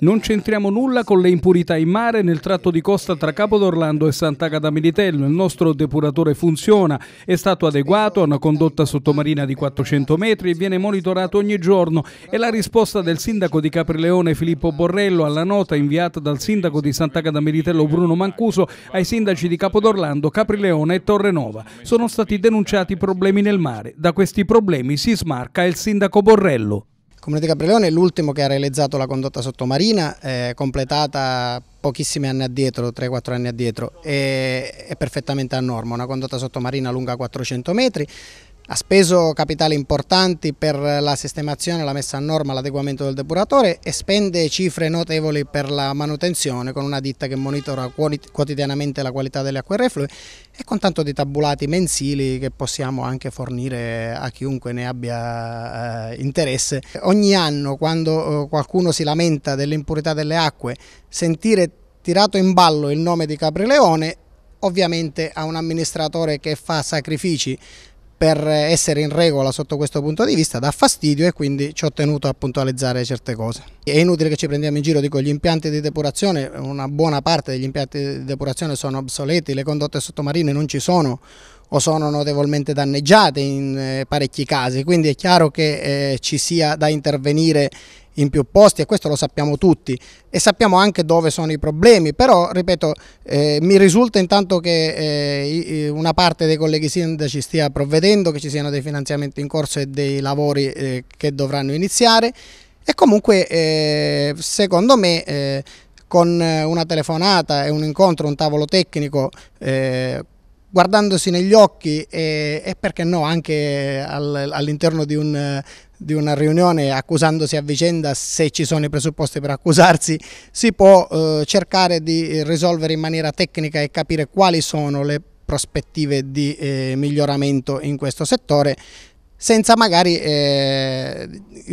Non c'entriamo nulla con le impurità in mare nel tratto di costa tra Capo d'Orlando e Sant'Agata Militello. Il nostro depuratore funziona, è stato adeguato a una condotta sottomarina di 400 metri e viene monitorato ogni giorno. E la risposta del sindaco di Caprileone Filippo Borrello alla nota inviata dal sindaco di Sant'Agata Militello Bruno Mancuso ai sindaci di Capo d'Orlando, Caprileone e Torrenova. Sono stati denunciati problemi nel mare. Da questi problemi si smarca il sindaco Borrello. Comune di Caprileone è l'ultimo che ha realizzato la condotta sottomarina, eh, completata pochissimi anni addietro, 3-4 anni addietro, e è perfettamente a norma, una condotta sottomarina lunga 400 metri, ha speso capitali importanti per la sistemazione, la messa a norma, l'adeguamento del depuratore e spende cifre notevoli per la manutenzione con una ditta che monitora quotidianamente la qualità delle acque reflue e con tanto di tabulati mensili che possiamo anche fornire a chiunque ne abbia eh, interesse. Ogni anno quando eh, qualcuno si lamenta dell'impurità delle acque, sentire tirato in ballo il nome di Caprileone ovviamente a un amministratore che fa sacrifici per essere in regola sotto questo punto di vista dà fastidio e quindi ci ho tenuto a puntualizzare certe cose. È inutile che ci prendiamo in giro, dico gli impianti di depurazione, una buona parte degli impianti di depurazione sono obsoleti, le condotte sottomarine non ci sono, o sono notevolmente danneggiate in eh, parecchi casi, quindi è chiaro che eh, ci sia da intervenire in più posti e questo lo sappiamo tutti e sappiamo anche dove sono i problemi, però ripeto eh, mi risulta intanto che eh, una parte dei colleghi sindaci stia provvedendo, che ci siano dei finanziamenti in corso e dei lavori eh, che dovranno iniziare e comunque eh, secondo me eh, con una telefonata e un incontro, un tavolo tecnico guardandosi negli occhi e, e perché no anche al, all'interno di, un, di, una riunione accusandosi a vicenda se ci sono i presupposti per accusarsi si può eh, cercare di risolvere in maniera tecnica e capire quali sono le prospettive di eh, miglioramento in questo settore senza magari eh,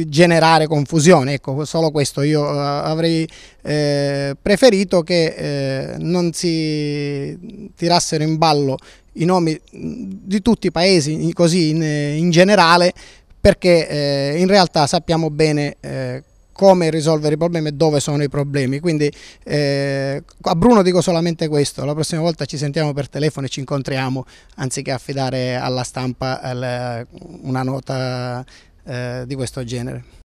generare confusione. Ecco, solo questo io eh, avrei eh, preferito che eh, non si tirassero in ballo i nomi di tutti i paesi così in, in generale perché eh, in realtà sappiamo bene eh, come risolvere i problemi e dove sono i problemi. Quindi eh, a Bruno dico solamente questo, la prossima volta ci sentiamo per telefono e ci incontriamo anziché affidare alla stampa eh, una nota eh, di questo genere.